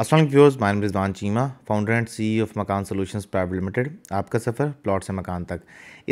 असल viewers my Rizwan Cheema founder and C of Makaan solutions private limited आपका सफ़र प्लॉट से मकान तक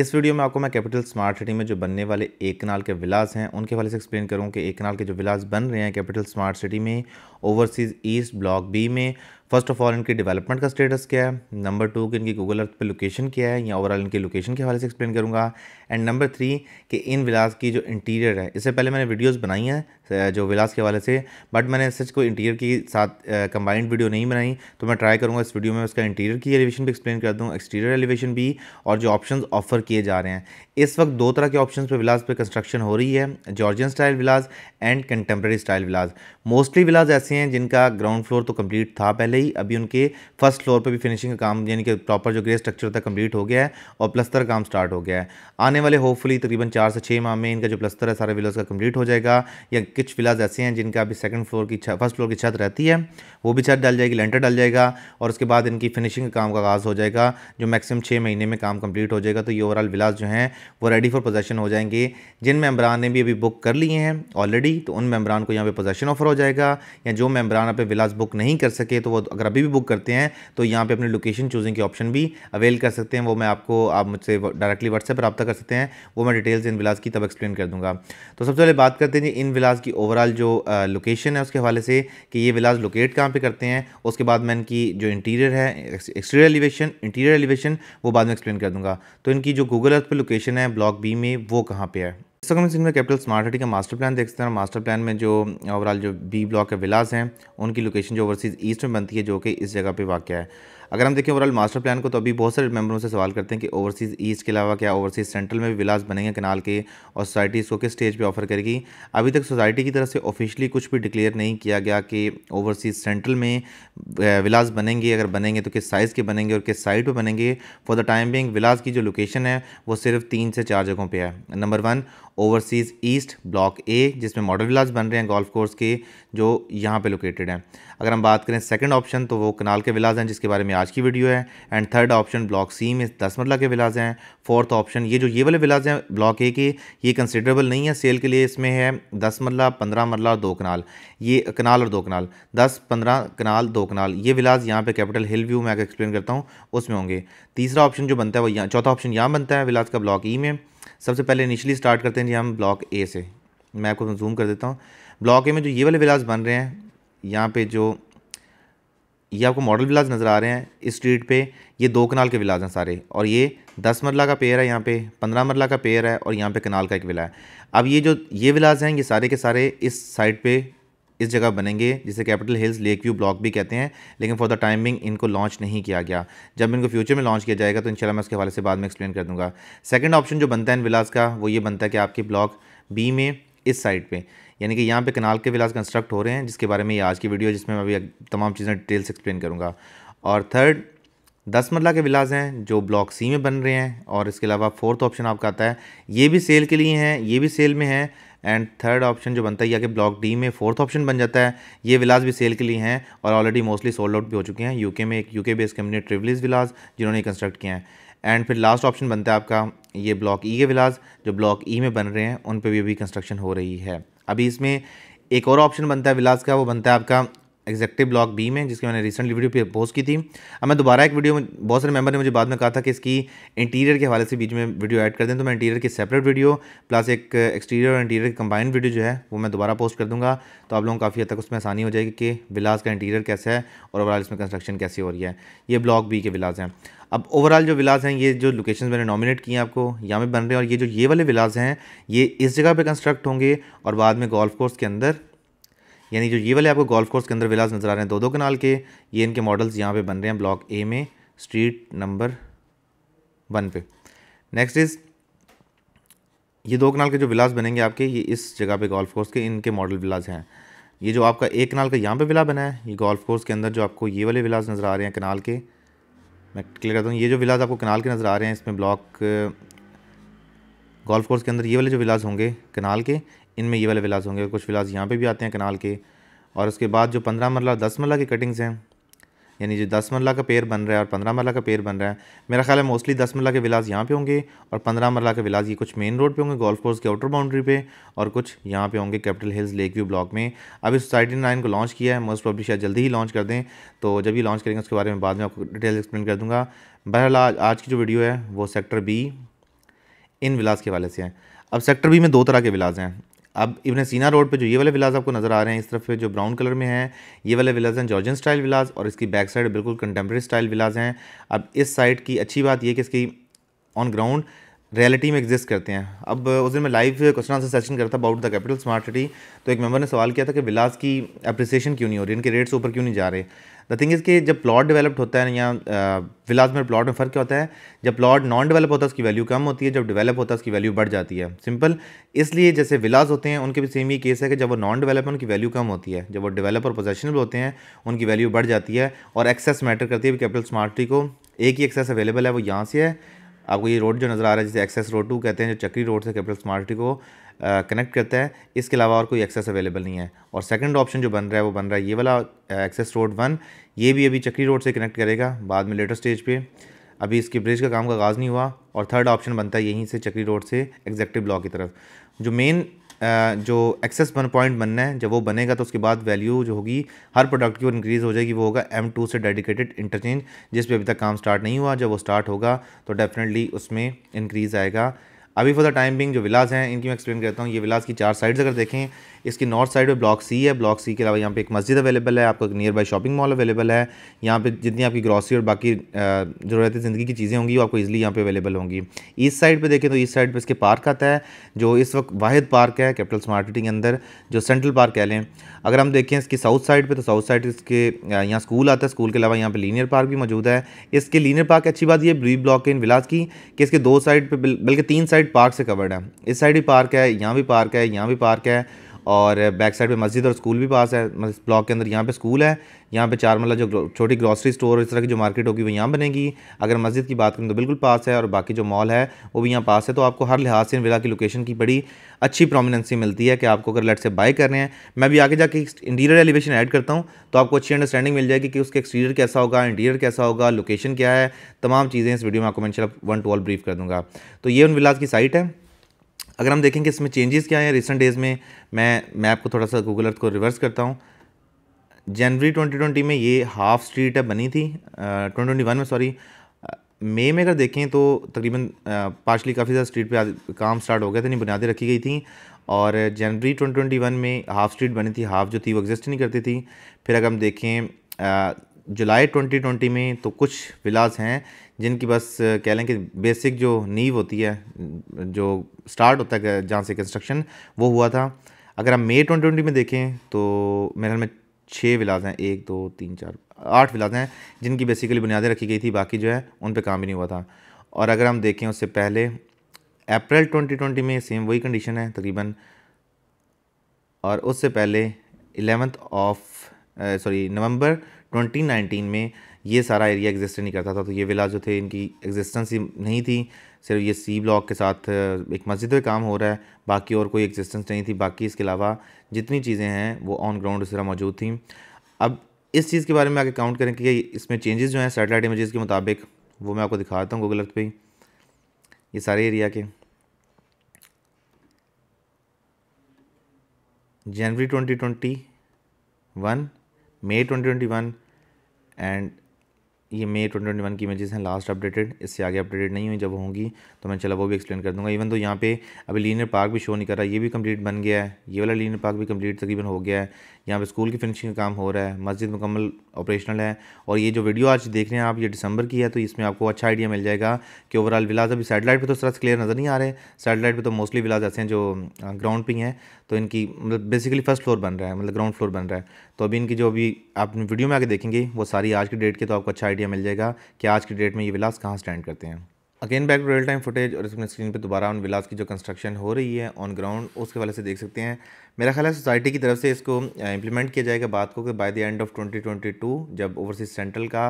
इस वीडियो में आपको मैं कैपिटल स्मार्ट सिटी में जो बनने वाले एक कनाल के विलास हैं उनके हवाले से एक्सप्लेन करूं कि एक कनाल के जो विलास बन रहे हैं कैपिटल स्मार्ट सिटी में ओवरसीज़ ईस्ट ब्लॉक बी में फर्स्ट ऑफ ऑल इनकी डेवलपमेंट का स्टेटस क्या है नंबर टू कि इनकी गूगल अर्थ पर लोकेशन क्या है या ओवरऑल इनकी लोकेशन के हवाले से एक्सप्लेन करूँगा एंड नंबर थ्री कि इन विलास की जो इंटीरियर है इससे पहले मैंने वीडियोज़ बनाई हैं जो विलास के वाले से बट मैंने सच को इंटीरियर की साथ कंबाइंड वीडियो नहीं बनाई तो मैं ट्राई करूँगा इस वीडियो में उसका इंटीरियर की एलिवेशन भी एक्सप्लेन कर दूँ एक्सटीरियर एलिवेशन भी और जो ऑप्शन ऑफर किए जा रहे हैं इस वक्त दो तरह के ऑप्शन पर विलास पर कंस्ट्रक्शन हो रही है Georgian style villas and contemporary style villas mostly villas ऐसे हैं जिनका ग्राउंड फ्लोर तो कंप्लीट था पहले ही अभी उनके फर्स्ट फ्लोर पर भी फिनिशिंग का काम यानी कि प्रॉपर जो ग्रे स्ट्रक्चर था कम्प्लीट हो गया है और प्लस्तर काम स्टार्ट हो गया है आने वाले होपफुली तकरीबन चार से छः माह में इनका जो प्लस्तर है सारे विलास का कंप्लीट हो जाएगा या कुछ विलाज ऐसे हैं जिनका अभी सेकंड फ्लोर की फर्स्ट फ्लोर की छत रहती है वो भी छत डाल जाएगी लेंटर डाल जाएगा और उसके बाद इनकी फिनिशिंग काम का आगाज़ हो जाएगा जो मैक्सिमम छः महीने में काम कंप्लीट हो जाएगा तो ये ओवरऑल विलाज जो हैं वो रेडी फॉर पोजेशन हो जाएंगे जिन मेम्बरान ने भी अभी बुक कर लिए हैं ऑलरेडी तो उन मेम्बरान को यहाँ पर पोजेशन ऑफर हो जाएगा या जो मेम्बरान अपने विलाज बुक नहीं कर सके तो वो अगर अभी भी बुक करते हैं तो यहाँ पर अपनी लोकेशन चूजिंग की ऑप्शन भी अवेल कर सकते हैं वो मैं आपको आप मुझसे डायरेक्टली व्हाट्सएप पर रबा कर सकते हैं वो मैं डिटेल्स इन विलाज की तब एक्सप्लेन कर दूँगा तो सबसे पहले बात करते हैं जी इन विलाज की ओवरऑल जो लोकेशन है उसके हवाले से कि ये विलाज लोकेट कहाँ पे करते हैं उसके बाद मैं इनकी जो इंटीरियर है एक्सटीरियर एलिवेशन इंटीरियर एलिवेशन वो बाद में एक्सप्लेन कर दूंगा तो इनकी जो गूगल अर्थ पर लोकेशन है ब्लॉक बी में वो कहाँ पर है इस वक्त में कैपिटल स्मार्ट सिटी का मास्टर प्लान देखते हैं मास्टर प्लान में जो ओवरऑल जो बी ब्लॉक के विलास हैं उनकी लोकेशन जो ओवरसीज़ ईस्ट में बनती है जो कि इस जगह पे वाक़ है अगर हम देखें ओवरऑल मास्टर प्लान को तो अभी बहुत सारे मेबरों से सवाल करते हैं कि ओवरसीज़ ईस्ट के अलावा क्या ओवरसीज़ सेंट्रल में भी विलास बनेंगे कनाल के और सोसाइटी इसको किस स्टेज पर ऑफर करेगी अभी तक सोसाइटी की तरफ से ऑफिशियली कुछ भी डिक्लेयर नहीं किया गया कि ओवरसीज़ सेंट्रल में विलास बनेंगे अगर बनेंगे तो किस साइज़ के बनेंगे और किस साइड पर बनेंगे for the time being villas की जो लोकेशन है वो सिर्फ तीन से चार जगहों पर है number one overseas east block A जिसमें मॉडल विलास बन रहे हैं गोल्फ कोर्स के जो यहाँ पर लोकेटेड हैं अगर हम बात करें सेकंड ऑप्शन तो वो कनाल के विलाज हैं जिसके बारे में आज की वीडियो है and third option block C में दस मरला के विलाज हैं फोर्थ ऑप्शन ये जो ये वाले विलाज हैं ब्लॉक ए के ये कंसिडरेबल नहीं है सेल के लिए इसमें है दस मरला पंद्रह मरला और दो कनाल ये कनाल और दो कनाल दस पंद्रह कनाल दो कनाल ये विलाज यहाँ पर कैपिटल हिल व्यू मैं एक्सप्लेन करता हूँ उसमें होंगे तीसरा ऑप्शन जो बनता है वो यहाँ चौथा ऑप्शन यहाँ बनता है विलाज का ब्लॉक ई e में सबसे पहले इनिशियली स्टार्ट करते हैं जी हम ब्लॉक ए से मैं आपको जूम कर देता हूँ ब्लॉक ए में जो ये वाले विलाज बन रहे हैं यहाँ पे जो ये आपको मॉडल विलाज नज़र आ रहे हैं इस स्ट्रीट पे ये दो कनाल के विलाज हैं सारे और ये दस मरला का पेयर है यहाँ पे पंद्रह मरला का पेयर है और यहाँ पे कनाल का एक विला है अब ये जो ये विलाज हैं ये सारे के सारे इस साइड पे इस जगह बनेंगे जिसे Capital Hills Lake View block भी कहते हैं लेकिन फॉर द टाइमिंग इनको लॉन्च नहीं किया गया जब इनको फ्यूचर में लॉन्च किया जाएगा तो इंशाल्लाह मैं उसके हवाले से बाद में एक्सप्लेन कर दूँगा सेकेंड ऑप्शन जो बनता है इन विलाज़ का वो ये बनता है कि आपके ब्लॉक बी में इस साइड पर यानी कि यहाँ पे कनाल के विलास कंस्ट्रक्ट हो रहे हैं जिसके बारे में ये आज की वीडियो जिसमें मैं अभी तमाम चीज़ें डिटेल्स एक्सप्लेन करूँगा और थर्ड दस मरला के विलास हैं जो ब्लॉक सी में बन रहे हैं और इसके अलावा फोर्थ ऑप्शन आपका आता है ये भी सेल के लिए हैं ये भी सेल में है एंड थर्ड ऑप्शन जो बनता है या कि ब्लॉक डी में फोर्थ ऑप्शन बन जाता है ये विलाज भी सेल के लिए हैं और ऑलरेडी मोस्टली सोल्ड आउट भी हो चुके हैं यूके में एक यूके बेस्ड कंपनी ट्रिवलीज विलास जिन्होंने कंस्ट्रक्ट किया है एंड फिर लास्ट ऑप्शन बनता है आपका ये ब्लॉक ई e के विलाज जो ब्लॉक ई e में बन रहे हैं उन पर भी अभी कंस्ट्रक्शन हो रही है अभी इसमें एक और ऑप्शन बनता है विलास का वो बनता है आपका एग्जेक्टिव ब्लॉक बी में जिसकी मैंने रिसेंटली वीडियो पे पोस्ट की थी अब मैं दोबारा एक वीडियो में बहुत सारे मेंबर ने मुझे बाद में कहा था कि इसकी इंटीरियर के हवाले से बीच में वीडियो ऐड कर दें तो मैं इंटीरियर की सेपरेट वीडियो प्लस एक एक्सटीरियर और इंटीरियर की कंबाइंड वीडियो जो है वो मैं दोबारा पोस्ट कर दूँगा तो आप लोगों को काफ़ी हद तक उसमें आसानी हो जाएगी कि विलास का इंटीरियर कैसा है और ओवरऑल इसमें कंस्ट्रक्शन कैसी हो रही है ये ब्लॉक बी के विलास हैं अब ओवरऑल जो विलास हैं ये जो लोकेशन मैंने नॉमिनेट किए हैं आपको यहाँ पर बन रहे हैं और ये जो ये वाले विलास हैं ये इस जगह पर कंस्ट्रक्ट होंगे और बाद में गोल्फ कोर्स के अंदर यानी जो ये वाले आपको गोल्फ कोर्स के अंदर विलाज नज़र आ रहे हैं दो दो कनाल के ये इनके मॉडल्स यहाँ पे बन रहे हैं ब्लॉक ए में स्ट्रीट नंबर वन पे नेक्स्ट इज़ ये दो कनाल के जो विलाज बनेंगे आपके ये इस जगह पे गोल्फ कोर्स के इनके मॉडल विलाज हैं ये जो आपका एक कनाल का यहाँ पे विला बना है ये गोल्फ कोर्स के अंदर जो आपको ये वाले विलाज नज़र आ रहे हैं कनाल के मैं क्लियर करता हूँ ये जो विलाज आपको कनाल के नज़र आ रहे हैं इसमें ब्लॉक गोल्फ कोर्स के अंदर ये वाले जो विलाज होंगे कनाल के इनमें ये वाले विलास होंगे कुछ विलास यहाँ पे भी आते हैं कनाल के और उसके बाद जो पंद्रह मरला दस मरला की कटिंग्स हैं यानी जो दस मरला का पेड़ बन रहा है और पंद्रह मरला का पेड़ बन रहा है मेरा ख्याल है मोस्टली दस मरला के विलास यहाँ पे होंगे और पंद्रह मरला के विलास ये कुछ मेन रोड पे होंगे गोल्फ कोर्स के आउटर बाउंड्री पे और कुछ यहाँ पे होंगे Capital Hills Lake View block में अभी सोसाइटी ने नाइन को लॉन्च किया है मोस्ट पब्लिक शायद जल्दी ही लॉन्च कर दें तो जब भी लॉन्च करेंगे उसके बारे में बाद में आपको डिटेल एक्सप्लेन कर दूँगा बहरहाल आज, आज की जो वीडियो है वो सेक्टर बी इन विलास के हवाले से है अब सेक्टर बी में दो तरह के विलास हैं अब इवन सीना रोड पे जो ये वाले विलाज आपको नज़र आ रहे हैं इस तरफ जो ब्राउन कलर में है ये वाले विलाज हैं जॉर्जन स्टाइल विलाज और इसकी बैक साइड बिल्कुल कंटेम्प्रेरी स्टाइल विलाज हैं अब इस साइड की अच्छी बात यह कि इसकी ऑन ग्राउंड रियलिटी में एग्जिस्ट करते हैं अब उस दिन मैं लाइव क्वेश्चन आंसर सेशन करता about the Capital smart City तो एक मेंबर ने सवाल किया था कि विलास की अप्रिसिएशन क्यों नहीं हो रही इनके रेट्स ऊपर क्यों नहीं जा रहे द थिंग इज़ कि जब प्लॉट डेवलप्ड होता है या विलाज में प्लॉट में फ़र्क क्या होता है जब प्लॉट नॉन डेवलप होता है उसकी वैल्यू कम होती है जब डेवलप होता है उसकी वैल्यू बढ़ जाती है सिंपल इसलिए जैसे विलाज होते हैं उनके भी सेम ही केस है कि जब वो नॉन डेवलप है उनकी वैल्यू कम होती है जब वो डेवलप और पोजेशनल होते हैं उनकी वैल्यू बढ़ जाती है और एक्सेस मैटर करती है कैपिटल स्मार्टी को एक ही एक्सेस अवेलेबल है वो यहाँ से है आपको ये रोड जो नज़र आ रहा है जिसे एक्सेस रोड टू कहते हैं जो चक्री रोड से कैपिटल स्मार्टी को कनेक्ट करता है इसके अलावा और कोई एक्सेस अवेलेबल नहीं है और सेकंड ऑप्शन जो बन रहा है वो बन रहा है ये वाला एक्सेस रोड वन ये भी अभी चक्री रोड से कनेक्ट करेगा बाद में लेटर स्टेज पे अभी इसके ब्रिज का काम का आगाज़ नहीं हुआ और थर्ड ऑप्शन बनता है यहीं से चक्री रोड से एग्जेक्टिव ब्लॉक की तरफ जो मेन जो एक्सेस वन पॉइंट बनना है जब वो बनेगा तो उसके बाद वैल्यू जो होगी हर प्रोडक्ट की वो इंक्रीज़ हो जाएगी वो होगा एम टू से डेडिकेटेड इंटरचेंज जिस पे अभी तक काम स्टार्ट नहीं हुआ जब वो स्टार्ट होगा तो डेफिनेटली उसमें इंक्रीज़ आएगा अभी फॉर द टाइम बिंग जो विलास हैं इनकी मैं एक्सप्लेन करता हूँ ये विलास की चार साइड्स अगर देखें इसकी नॉर्थ साइड में ब्लॉक सी है ब्लॉक सी के अलावा यहाँ पे एक मस्जिद अवेलेबल है आपको near by shopping mall available है यहाँ पे जितनी आपकी ग्रॉसरी और बाकी ज़रूरत ज़िंदगी की चीज़ें होंगी वो आपको ईजिली यहाँ पे अवेलेबल होंगी ईस्ट साइड पे देखें तो ईस्ट साइड पे इसके पार्क आता है जो इस वक्त वाहिद पार्क है कैपिटल स्मार्ट सिटी के अंदर जो सेंट्रल पार्क कह लें अगर हम देखें इसकी साउथ साइड पर तो साउथ साइड इसके यहाँ स्कूल आता है स्कूल के अलावा यहाँ पर लीनियर पार्क भी मौजूद है इसके लीनियर पार्क अच्छी बात यह ब्री ब्लॉक इन विलास की कि इसके दो साइड पर बल्कि तीन साइड पार्क से कवर्ड है इस साइड भी पार्क है यहाँ भी पार्क है यहाँ भी पार्क है और बैक साइड पे मस्जिद और स्कूल भी पास है मतलब ब्लॉक के अंदर यहाँ पे स्कूल है यहाँ पे चार मतलब जो छोटी ग्रॉसरी स्टोर इस तरह की जो मार्केट होगी वो यहाँ बनेगी अगर मस्जिद की बात करें तो बिल्कुल पास है और बाकी जो मॉल है वो भी यहाँ पास है तो आपको हर लिहाज से इन विला की लोकेशन की बड़ी अच्छी प्रोमिनेंसी मिलती है कि आपको अगर लेट से बाय कर रहे हैं मैं भी आगे जाके इंटीरियर एलिवेशन ऐड करता हूँ तो आपको अच्छी अंडरस्टैंडिंग मिल जाएगी कि उसके एक्सटीरियर कैसा होगा इंटीरियर कैसा होगा लोकेशन क्या है तमाम चीज़ें इस वीडियो में आपको मैं वन टू ऑल ब्रीफ कर दूँगा तो ये उन विलाज की साइट है अगर हम देखेंगे इसमें चेंजेस क्या हैं रिसेंट डेज़ में मैं मैप को थोड़ा सा गूगल अर्थ को रिवर्स करता हूँ जनवरी 2020 में ये हाफ स्ट्रीट है बनी थी ट्वेंटी में सॉरी मई में अगर देखें तो तकरीबन पार्शली काफ़ी ज़्यादा स्ट्रीट पे काम स्टार्ट हो गया था नहीं बुनियादें रखी गई थी और जनवरी 2021 में हाफ़ स्ट्रीट बनी थी हाफ़ जो थी वो एग्जिस्ट नहीं करती थी फिर अगर हम देखें जुलाई 2020 में तो कुछ विलाज हैं जिनकी बस कह लें कि बेसिक जो नींव होती है जो स्टार्ट होता है जहाँ से कंस्ट्रक्शन वो हुआ था अगर हम मई ट्वेंटी में देखें तो मेरे ख्याल में छः विलाज हैं एक दो तीन चार आठ विलास हैं जिनकी बेसिकली बुनियादें रखी गई थी बाकी जो है उन पर काम ही नहीं हुआ था और अगर हम देखें उससे पहले अप्रैल 2020 में सेम वही कंडीशन है तकरीबन और उससे पहले एलेवंथ ऑफ सॉरी नवंबर 2019 में ये सारा एरिया एग्जिस्ट नहीं करता था तो ये विला जो थे इनकी एग्जिस्टेंस ही नहीं थी सिर्फ ये सी ब्लॉक के साथ एक मस्जिद का काम हो रहा है बाकी और कोई एग्जिस्टेंस नहीं थी बाकी इसके अलावा जितनी चीज़ें हैं वो ऑन ग्राउंड उस तरह मौजूद थी अब इस चीज़ के बारे में आगे काउंट करें कि इसमें चेंजेस जो हैं सेटेलाइट इमेजेस के मुताबिक वो मैं आपको दिखाता हूँ गूगल अर्थ पे ये सारे एरिया के जनवरी ट्वेंटी ट्वेंटी वन मई 2021 एंड ये मई 2021 की इमेजेस हैं लास्ट अपडेटेड इससे आगे अपडेटेड नहीं हुई जब होंगी तो मैं चला वो भी एक्सप्लेन कर दूंगा इवन तो यहाँ पे अभी लीनियर पार्क भी शो नहीं कर रहा ये भी कंप्लीट बन गया है ये वाला लीनियर पार्क भी कंप्लीट तकरीबन हो गया है यहाँ पे स्कूल की फिनिशिंग का काम हो रहा है मस्जिद मुकम्मल ऑपरेशनल है और ये जो वीडियो आज देख रहे हैं आप ये दिसंबर की है तो इसमें आपको अच्छा आइडिया मिल जाएगा कि ओवरऑल विलाज अभी सैटेलाइट पे तो सर क्लियर नज़र नहीं आ रहे सैटेलाइट पे तो मोस्टली विलाज ऐसे हैं जो ग्राउंड पर ही हैं तो इनकी मतलब बेसिकली फर्स्ट फ्लोर बन रहा है मतलब ग्राउंड फ्लोर बन रहा है तो अभी इनकी जो अभी आप वीडियो में आगे देखेंगे वो सारी आज की डेट के तो आपको अच्छा आइडिया मिल जाएगा कि आज की डेट में ये विलास कहाँ स्टैंड करते हैं again back real time footage और इसमें स्क्रीन पे दोबारा उन विलास की जो कंस्ट्रक्शन हो रही है ऑन ग्राउंड उसके वाले से देख सकते हैं मेरा ख्याल है सोसाइटी की तरफ से इसको इम्प्लीमेंट किया जाएगा बात को कि बाय द एंड ऑफ 2022 जब ओवरसीज सेंट्रल का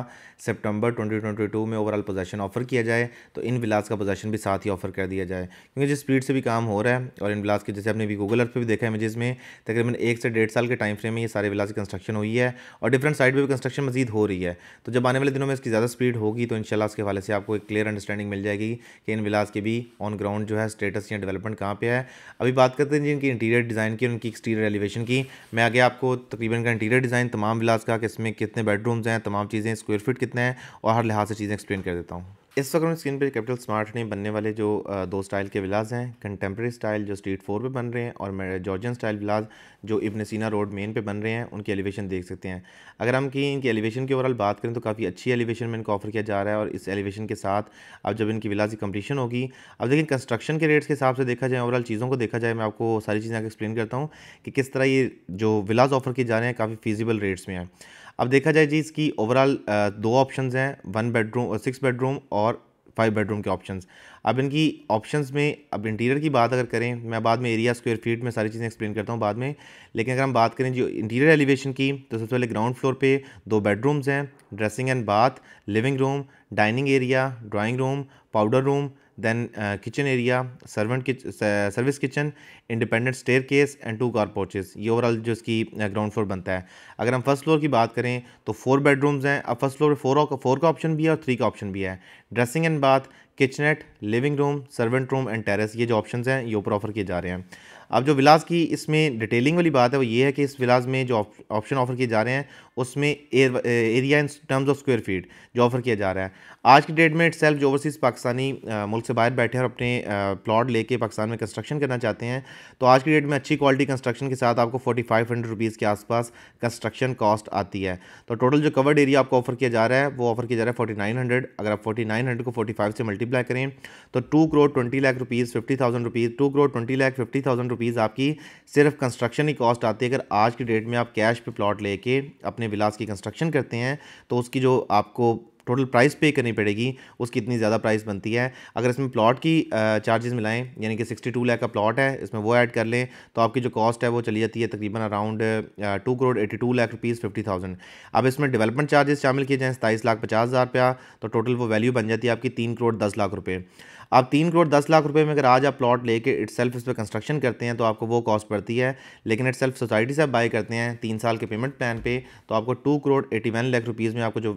सितंबर 2022 में ओवरऑल पोजेशन ऑफर किया जाए तो इन विलास का पोजेशन भी साथ ही ऑफर कर दिया जाए क्योंकि जिस स्पीड से भी काम हो रहा है और इन विलास के जैसे आपने भी गूगल अर्थ पर भी देखा है इमेजेस में तकरीबन एक से डेढ़ साल के टाइम फ्रेम में ये सारे विलास की कंस्ट्रक्शन हुई है और डिफरेंट साइड पर भी कंस्ट्रक्शन मजीद हो रही है तो जब आने वाले दिनों में इसकी ज़्यादा स्पीड होगी तो इन उसके हवाले से आपको एक क्लियर अंडरस्टैंडिंग मिल जाएगी कि इन विलास के भी ऑन ग्राउंड जो है स्टेटस या डेवलपमेंट कहाँ पर है अभी बात करते हैं जिनकी इंटीरियर डिज़ाइन की इनकी एक्सटीरियर एलिवेशन की मैं आगे आपको तकरीबन का इंटीरियर डिज़ाइन तमाम विलास का इसमें कितने बेडरूम्स हैं तमाम चीज़ें स्क्वायर फीट कितने हैं और हर लिहाज से चीज़ें एक्सप्लेन कर देता हूँ इस वक्त हम स्क्रीन पर कैपिटल स्मार्ट नहीं बनने वाले जो दो स्टाइल के विलाज हैं कंटेम्प्रेरी स्टाइल जो स्ट्रीट फोर पे बन रहे हैं और जॉर्जियन स्टाइल विलाज जो इब्न सीना रोड मेन पे बन रहे हैं उनकी एलिवेशन देख सकते हैं अगर हम की इनकी एलिवेशन की ओवरऑल बात करें तो काफ़ी अच्छी एलिवेशन में इनको ऑफर किया जा रहा है और इस एलिवेशन के साथ अब जब इनकी विलाज की कम्पटीशन होगी अब देखिए कंस्ट्रक्शन के रेट्स के हिसाब से देखा जाए ओवरऑल चीज़ों को देखा जाए मैं आपको सारी चीज़ें आगे एक्सप्लेन करता हूँ कि किस तरह ये जो विलाज ऑफर किए जा रहे हैं काफ़ी फीजिबल रेट्स में है अब देखा जाए जी इसकी ओवरऑल दो ऑप्शंस हैं वन बेडरूम सिक्स बेडरूम और फाइव बेडरूम के ऑप्शंस अब इनकी ऑप्शंस में अब इंटीरियर की बात अगर करें मैं बाद में एरिया स्क्वायर फीट में सारी चीज़ें एक्सप्लेन करता हूँ बाद में लेकिन अगर हम बात करें जो इंटीरियर एलिवेशन की तो सबसे पहले ग्राउंड फ्लोर पे दो बेडरूम्स हैं dressing and bath living room dining area drawing room powder room then kitchen area servant service kitchen independent staircase and two car porches ये ओवरऑल जो इसकी ग्राउंड uh, फ्लोर बनता है अगर हम फर्स्ट फ्लोर की बात करें तो फोर बेडरूम्स हैं अब फर्स्ट फ्लोर फोर फोर का ऑप्शन भी है और थ्री का ऑप्शन भी है dressing and bath kitchenette living room servant room and terrace ये जो ऑप्शन हैं ये ऊपर ऑफर किए जा रहे हैं अब जो विलास की इसमें डिटेलिंग वाली बात है वो ये है कि इस विलास में जो ऑप्शन ऑफर किए जा रहे हैं उसमें area in terms of square feet जो ऑफ़र किया जा रहा है आज की डेट में इट सेल्फ जो ओवरसीज़ पाकिस्तानी मुल्क से बाहर बैठे और अपने प्लॉट लेके पाकिस्तान में कंस्ट्रक्शन करना चाहते हैं तो आज की डेट में अच्छी क्वालिटी कंस्ट्रक्शन के साथ आपको फोर्टी फाइव हंड्रेड रुपीज़ के आसपास कंस्ट्रक्शन कॉस्ट आती है तो टोटल जो कवर्ड एरिया आपको ऑफर किया जा रहा है वो ऑफर किया जा रहा है फोर्टी नाइन हंड्रेड अगर आप फोर्टी नाइन हंड्रेड को फोर्टी फाइव से मल्टीप्लाई करें तो two crore twenty lakh rupees fifty thousand rupees two crore twenty lakh fifty thousand rupees आपकी सिर्फ कंस्ट्रक्शन ही कॉस्ट आती है अगर आज की डेट में आप कैश पे प्लॉट लेके अपने विलास की कंस्ट्रक्शन करते हैं तो उसकी जो आपको टोटल प्राइस पे करनी पड़ेगी उसकी इतनी ज़्यादा प्राइस बनती है अगर इसमें प्लॉट की चार्जेस मिलाएं यानी कि 62 टू का प्लॉट है इसमें वो ऐड कर लें तो आपकी जो कॉस्ट है वो चली जाती है तकरीबन around two crore 82 two lakh rupees fifty thousand अब इसमें डेवलपमेंट चार्जेस शामिल किए जाएँ सताईस लाख पचास हज़ार रुपया तो टोटल वो वैल्यू बन जाती है आपकी तीन करोड़ दस लाख रुपये आप तीन करोड़ दस लाख रुपए में अगर आज आप प्लॉट लेके इट सेल्फ इस पर कंस्ट्रक्शन करते हैं तो आपको वो कॉस्ट पड़ती है लेकिन इट सेल्फ सोसाइटी से आप बाई करते हैं तीन साल के पेमेंट प्लान पे तो आपको two crore eighty one lakh rupees में आपको जो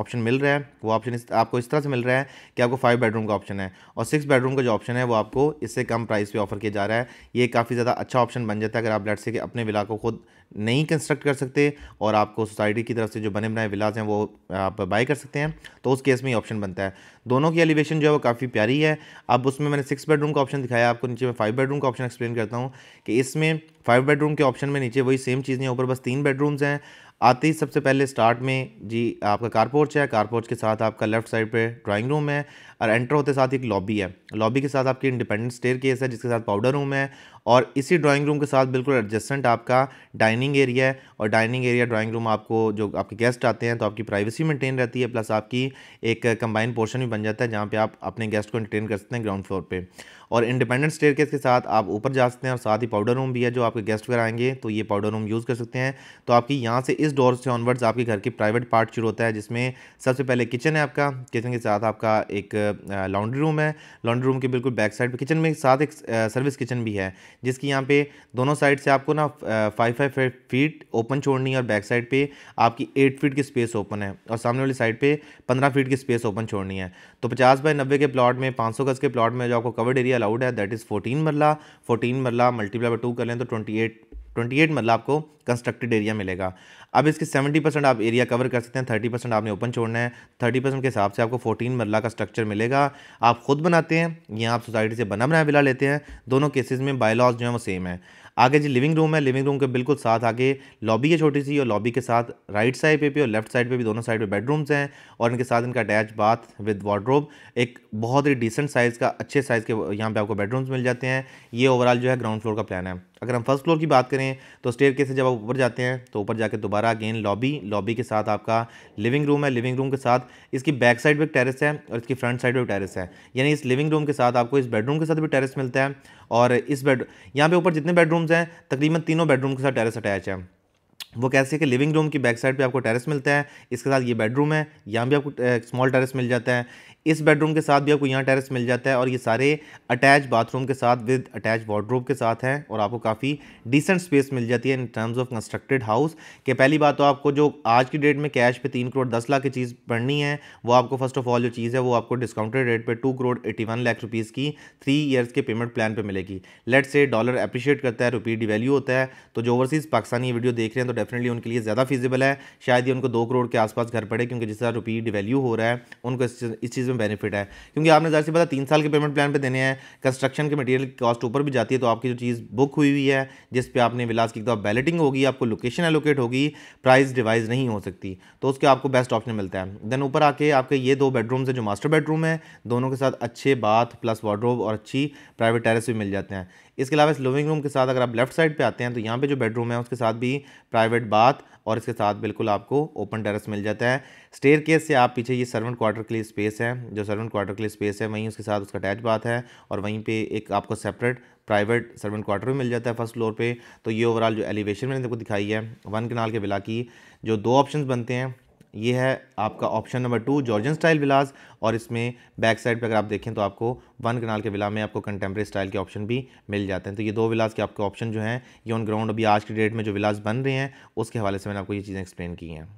ऑप्शन मिल रहा है वो ऑप्शन आपको इस तरह से मिल रहा है कि आपको फाइव बेडरूम का ऑप्शन है और सिक्स बेडरूम का जो ऑप्शन है वो आपको इससे कम प्राइस पर ऑफर किया जा रहा है ये काफ़ी ज़्यादा अच्छा ऑप्शन बन जाता है अगर आप लड़ से अपने विला को खुद नहीं कंस्ट्रक्ट कर सकते और आपको सोसाइटी की तरफ से जो बने बनाए विलाज हैं वो आप बाई कर सकते हैं तो उस केस में ये ऑप्शन बनता है दोनों की एलिवेशन जो है वो काफ़ी प्यारी है अब उसमें मैंने सिक्स बेडरूम का ऑप्शन दिखाया आपको नीचे मैं फाइव बेडरूम का ऑप्शन एक्सप्लेन करता हूँ कि इसमें फाइव बेडरूम के ऑप्शन में नीचे वही सेम चीज़ नहीं ऊपर बस तीन बेडरूम्स हैं आते ही सबसे पहले स्टार्ट में जी आपका कारपोर्च है कारपोर्च के साथ आपका लेफ्ट साइड पे ड्राइंग रूम है और एंटर होते साथ एक लॉबी है लॉबी के साथ आपकी इंडिपेंडेंट स्टेयर केस है जिसके साथ पाउडर रूम है और इसी ड्राइंग रूम के साथ बिल्कुल एडजस्टेंट आपका डाइनिंग एरिया है और डाइनिंग एरिया ड्राइंग रूम आपको जो आपके गेस्ट आते हैं तो आपकी प्राइवेसी मेंटेन रहती है प्लस आपकी एक कंबाइंड पोर्शन भी बन जाता है जहाँ पर आप अपने गेस्ट को इंटरटेन कर सकते हैं ग्राउंड फ्लोर पर और इंडिपेंडेंट स्टेयर के साथ आप ऊपर जा सकते हैं और साथ ही पाउडर रूम भी है जो आपके गेस्ट वगैरह आएंगे तो ये पाउडर रूम यूज़ कर सकते हैं तो आपकी यहाँ से इस डोर से ऑनवर्ड्स आपके घर की प्राइवेट पार्ट शुरू होता है जिसमें सबसे पहले किचन है आपका किचन के साथ आपका एक लॉन्ड्री रूम है लॉन्ड्री रूम के बिल्कुल बैक साइड पर किचन में साथ एक सर्विस किचन भी है जिसकी यहाँ पे दोनों साइड से आपको ना फाइव फाइव फीट ओपन छोड़नी है और बैक साइड पे आपकी एट फीट की स्पेस ओपन है और सामने वाली साइड पे पंद्रह फीट की स्पेस ओपन छोड़नी है तो पचास बाई नब्बे के प्लॉट में पाँच सौ गज के प्लॉट में जो आपको कवर्ड एरिया अलाउड है that is fourteen marla fourteen marla multiply by two कर लें तो ट्वेंटी एट ट्वेंटी एट मतलब आपको कंस्ट्रक्टेड एरिया मिलेगा अब इसके सेवेंटी परसेंट आप एरिया कवर कर सकते हैं थर्टी परसेंट आपने ओपन छोड़ना है थर्टी परसेंट के हिसाब से आपको फोर्टीन मरला का स्ट्रक्चर मिलेगा आप खुद बनाते हैं यहाँ आप सोसाइटी से बना बनाया बिला लेते हैं दोनों केसेज में बायलॉज जो है वो सेम है आगे जी लिविंग रूम है लिविंग रूम के बिल्कुल साथ आगे लॉबी है छोटी सी और लॉबी के साथ राइट साइड पे भी और लेफ्ट साइड पे भी दोनों साइड पे बेडरूम्स हैं और इनके साथ इनका अटैच बाथ विद वार्ड्रोब एक बहुत ही डिसेंट साइज़ का अच्छे साइज़ के यहाँ पे आपको बेडरूम्स मिल जाते हैं ये ओवरऑल जो है ग्राउंड फ्लोर का प्लान है अगर हम फर्स्ट फ्लोर की बात करें तो स्टेयर के से जब आप ऊपर जाते हैं तो ऊपर जाकर दोबारा अगेन लॉबी लॉबी के साथ आपका लिविंग रूम है लिविंग रूम के साथ इसकी बैक साइड पर टेरेस है और इसकी फ्रंट साइड पर टेरेस है यानी इस लिविंग रूम के साथ आपको इस बेडरूम के साथ भी टेरेस मिलता है और इस बेड यहाँ पे ऊपर जितने बेडरूम्स हैं तकरीबन तीनों बेडरूम के साथ टेरेस अटैच है वो कैसे कि लिविंग रूम की बैक साइड पे आपको टेरेस मिलता है इसके साथ ये बेडरूम है यहाँ भी आपको स्मॉल टेरेस मिल जाता है इस बेडरूम के साथ भी आपको यहाँ टेरेस मिल जाता है और ये सारे अटैच बाथरूम के साथ विद अटैच वार्ड्रोब के साथ हैं और आपको काफ़ी डिसेंट स्पेस मिल जाती है in terms of constructed house कि पहली बात तो आपको जो आज की डेट में कैश पे तीन करोड़ दस लाख की चीज़ पड़नी है वो आपको फर्स्ट ऑफ ऑल जो चीज़ है वो आपको डिस्काउंटेड रेट पर two crore eighty one lakh rupees की थ्री ईयर्स के पेमेंट प्लान पर मिलेगी लेट से डॉलर अप्रिशिएट करता है रुपी डिवेल्यू होता है तो जो ओवरसीज़ पाकिस्तानी वीडियो देख रहे हैं तो डेफिनेटली उनके लिए ज़्यादा फिजिबल है शायद ही उनको दो करोड़ के आसपास घर पड़े क्योंकि जिस तरह रुपी डिवेल्यू हो रहा है उनको इस चीज़ उसमें बेनिफिट है क्योंकि आपने जाहिर सी पता तीन साल के पेमेंट प्लान पे देने हैं कंस्ट्रक्शन के मटेरियल की कॉस्ट ऊपर भी जाती है तो आपकी जो चीज़ बुक हुई हुई है जिस पे आपने विलास की तो बैलेटिंग होगी आपको लोकेशन एलोकेट होगी प्राइस डिवाइज नहीं हो सकती तो उसके आपको बेस्ट ऑप्शन मिलता है देन ऊपर आके आपके ये दो बेडरूम्स हैं जो मास्टर बेडरूम है दोनों के साथ अच्छे बाथ प्लस वार्ड्रोब और अच्छी प्राइवेट टेरेस भी मिल जाते हैं इसके अलावा इस लिविंग रूम के साथ अगर आप लेफ्ट साइड पे आते हैं तो यहाँ पे जो बेडरूम है उसके साथ भी प्राइवेट बाथ और इसके साथ बिल्कुल आपको ओपन टेरेस मिल जाता है स्टेयर केस से आप पीछे ये सर्वेंट क्वार्टर के लिए स्पेस है जो सर्वेंट क्वार्टर के लिए स्पेस है वहीं उसके साथ उसका अटैच बाथ है और वहीं पर एक आपको सेपरेट प्राइवेट सर्वेंट क्वार्टर भी मिल जाता है फर्स्ट फ्लोर पर तो ये ओवरऑल जो एलिवेशन मैंने देखो दिखाई है वन कनाल के बिला की जो दो ऑप्शन बनते हैं ये है आपका option number two Georgian style villas और इसमें बैक साइड पे अगर आप देखें तो आपको वन कनाल के विला में आपको कंटेम्प्रेरी स्टाइल के ऑप्शन भी मिल जाते हैं तो ये दो विलास के आपके ऑप्शन जो हैं ये ऑन ग्राउंड अभी आज के डेट में जो विलास बन रहे हैं उसके हवाले से मैंने आपको ये चीज़ें एक्सप्लेन की हैं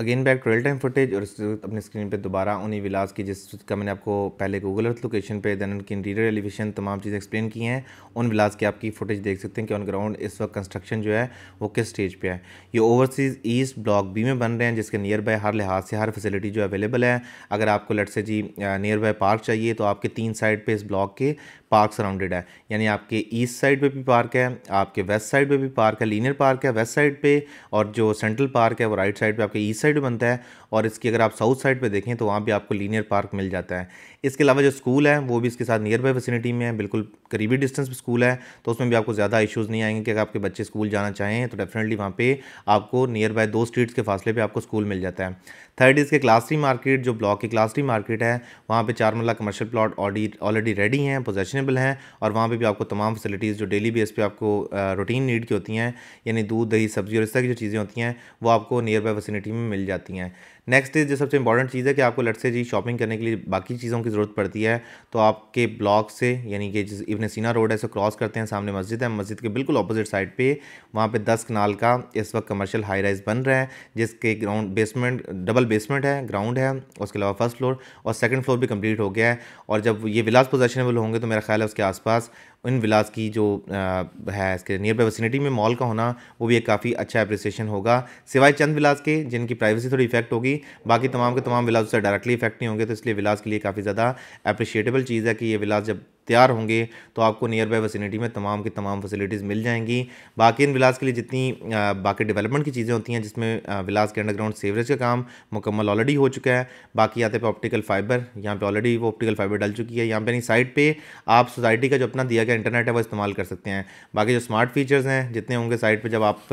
again back real time footage और अपने स्क्रीन पे दोबारा उन्हीं विलास की जिसका मैंने आपको पहले गूगल अर्थ लोकेशन पे दैन उनकी इंटीरियर एलिवेशन तमाम चीज़ें एक्सप्लेन की हैं उन विलास की आपकी फुटेज देख सकते हैं कि ऑन ग्राउंड इस वक्त कंस्ट्रक्शन जो है वो किस स्टेज पे है ये ओवरसीज़ ईस्ट ब्लॉक बी में बन रहे हैं जिसके नियर बाय हर लिहाज से हर फैसिलिटी जो अवेलेबल है अगर आपको लट से जी नियर बाय पार्क चाहिए तो आपके तीन साइड पर इस ब्लॉक के पार्क सराउंडेड है यानी आपके ईस्ट साइड पर भी पार्क है आपके वेस्ट साइड पर भी पार्क है लीनियर पार्क है वेस्ट साइड पर और जो सेंट्रल पार्क है वो राइट साइड पर आपके ईस्ट साइड बनता है और इसकी अगर आप साउथ साइड पे देखें तो वहाँ भी आपको लीनियर पार्क मिल जाता है इसके अलावा जो स्कूल है वो भी इसके साथ नियर बाई फैसिलिटी में है बिल्कुल करीबी डिस्टेंस पर स्कूल है तो उसमें भी आपको ज़्यादा इशूज़ नहीं आएंगे कि अगर आपके बच्चे स्कूल जाना चाहें तो डेफिनेटली वहाँ पर आपको नियर बाय दो स्ट्रीट्स के फासले पर आपको स्कूल मिल जाता है थर्ड इसके क्लास थ्री मार्केट जो ब्लॉक की क्लास थ्री मार्केट है वहाँ पर चार marla commercial plot already ready हैं पोजेशनेबल हैं और वहाँ पर भी आपको तमाम फैसिलिटीज़ जो डेली बेस पे आपको रूटीन नीड की होती हैं यानी दूध दही सब्जी और इस तरह की जो चीज़ें होती हैं वो आपको नियर बाई फैसिलिटी में मिल जाती हैं नेक्स्ट इज जो सबसे इंपॉर्टेंट चीज़ है कि आपको लट से जी शॉपिंग करने के लिए बाकी चीज़ों की ज़रूरत पड़ती है तो आपके ब्लॉक से यानी कि जिस इवन सीना रोड है इसे क्रॉस करते हैं सामने मस्जिद है मस्जिद के बिल्कुल अपोजिट साइड पे वहाँ पे दस कनाल का इस वक्त कमर्शियल हाई राइज बन रहा है जिसके ग्राउंड बेसमेंट डबल बेसमेंट है ग्राउंड है उसके अलावा फर्स्ट फ्लोर और सेकेंड फ्लोर भी कम्प्लीट हो गया है और जब ये विलास पोजेशनेबल होंगे तो मेरा ख्याल है उसके आसपास इन विलास की जो है इसके नियर बाई वसिनिटी में मॉल का होना वो भी एक काफ़ी अच्छा अप्रिसिएशन होगा सिवाय चंद विलास के जिनकी प्राइवेसी थोड़ी इफेक्ट होगी बाकी तमाम के तमाम विलास उससे डायरेक्टली इफेक्ट नहीं होंगे तो इसलिए विलास के लिए काफ़ी ज़्यादा अप्रिशिएटेबल चीज़ है कि ये विलास जब तैयार होंगे तो आपको नियर बाय वैसिनिटी में तमाम की तमाम फैसिलिटीज़ मिल जाएंगी बाकी इन विलास के लिए जितनी बाकी डेवलपमेंट की चीज़ें होती हैं जिसमें विलास के अंडरग्राउंड सीवरेज का काम मुकम्मल ऑलरेडी हो चुका है बाकी आते पे ऑप्टिकल फाइबर यहाँ पे ऑलरेडी वो ऑप्टिकल फाइबर डल चुकी है यहाँ पर यानी साइट पर आप सोसाइटी का जो अपना दिया गया इंटरनेट है वो इस्तेमाल कर सकते हैं बाकी जो स्मार्ट फीचर्स हैं जितने होंगे साइट पर जब आप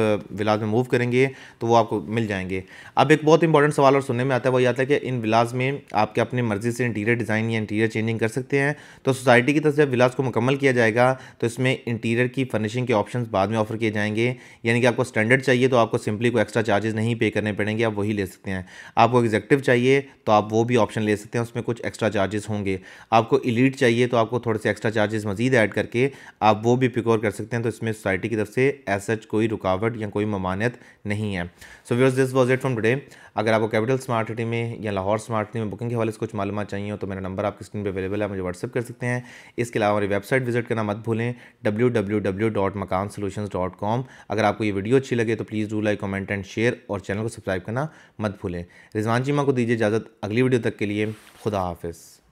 विलास में मूव करेंगे तो वो आपको मिल जाएंगे अब एक बहुत इंपॉर्टेंट सवाल और सुनने में आता है वो आता है कि इन विलास में आपके अपनी मर्ज़ी से इंटीरियर डिज़ाइन या इंटीरियर चेंजिंग कर सकते हैं तो सोसाइटी की से जब विलास को मुकम्मल किया जाएगा तो इसमें इंटीरियर की फर्निशिंग के ऑप्शन बाद में ऑफर किए जाएंगे यानी कि आपको स्टैंडर्ड चाहिए तो आपको सिंपली को एक्स्ट्रा चार्जेस नहीं पे करने पड़ेंगे आप वही ले सकते हैं आपको एग्जेक्टिव चाहिए तो आप वो भी ऑप्शन ले सकते हैं उसमें कुछ एक्स्ट्रा चार्जेस होंगे आपको इलीट चाहिए तो आपको थोड़े से एक्स्ट्रा चार्जेस मजीद ऐड करके आप वो भी पिकोर कर सकते हैं तो इसमें सोसाइटी की तरफ से ऐसा कोई रुकावट या कोई ममानियत नहीं है so views this was it from today अगर आपको कैपिटल स्मार्ट सिटी में या लाहौर स्मार्ट सिटी में बुकिंग के हवाले से कुछ मालूम चाहिए हो तो मेरा नंबर आपकी स्क्रीन पर अवेलेबल है मुझे व्हाट्सअप कर सकते हैं इसके अलावा हमारी वेबसाइट विजिट करना मत भूलें डब्ल्यू अगर आपको ये वीडियो अच्छी लगे तो please do like comment and share और चैनल को सब्सक्राइब करना मत भूलें रिजवान चीमा को दीजिए इजाज़त अगली वीडियो तक के लिए खुदा हाफिज़